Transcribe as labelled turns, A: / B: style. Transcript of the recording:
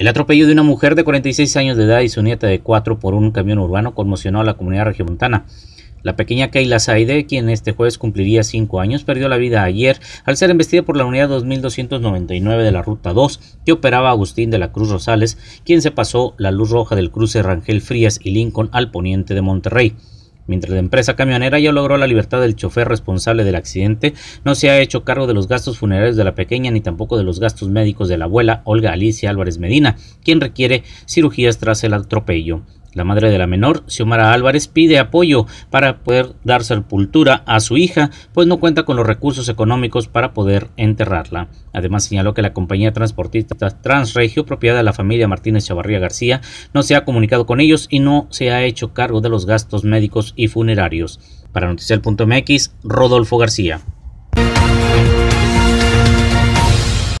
A: El atropello de una mujer de 46 años de edad y su nieta de 4 por un camión urbano conmocionó a la comunidad regiomontana. La pequeña Kayla Saide, quien este jueves cumpliría 5 años, perdió la vida ayer al ser embestida por la unidad 2299 de la Ruta 2 que operaba Agustín de la Cruz Rosales, quien se pasó la luz roja del cruce Rangel Frías y Lincoln al poniente de Monterrey. Mientras la empresa camionera ya logró la libertad del chofer responsable del accidente, no se ha hecho cargo de los gastos funerarios de la pequeña ni tampoco de los gastos médicos de la abuela Olga Alicia Álvarez Medina, quien requiere cirugías tras el atropello. La madre de la menor, Xiomara Álvarez, pide apoyo para poder dar sepultura a su hija, pues no cuenta con los recursos económicos para poder enterrarla. Además, señaló que la compañía transportista Transregio, propiedad de la familia Martínez Chavarría García, no se ha comunicado con ellos y no se ha hecho cargo de los gastos médicos y funerarios. Para Noticiel.mx, Rodolfo García.